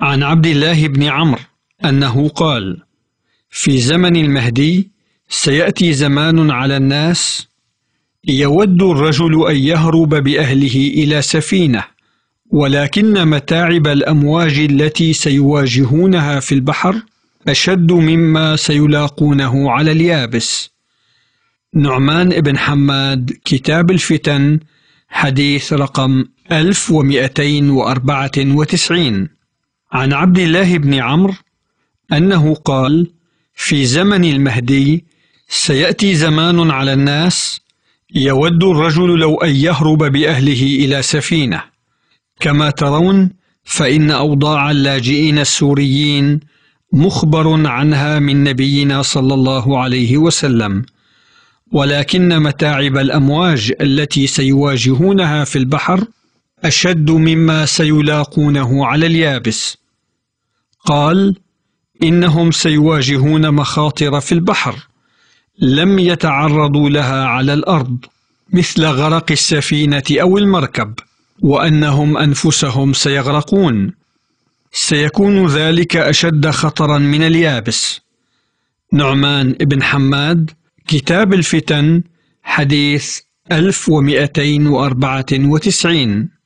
عن عبد الله بن عمرو أنه قال: في زمن المهدي سيأتي زمان على الناس يود الرجل أن يهرب بأهله إلى سفينة ولكن متاعب الأمواج التي سيواجهونها في البحر أشد مما سيلاقونه على اليابس. نعمان بن حماد كتاب الفتن حديث رقم 1294 عن عبد الله بن عمرو أنه قال في زمن المهدي سيأتي زمان على الناس يود الرجل لو أن يهرب بأهله إلى سفينة كما ترون فإن أوضاع اللاجئين السوريين مخبر عنها من نبينا صلى الله عليه وسلم ولكن متاعب الأمواج التي سيواجهونها في البحر أشد مما سيلاقونه على اليابس قال إنهم سيواجهون مخاطر في البحر لم يتعرضوا لها على الأرض مثل غرق السفينة أو المركب وأنهم أنفسهم سيغرقون سيكون ذلك أشد خطرا من اليابس نعمان بن حماد كتاب الفتن حديث 1294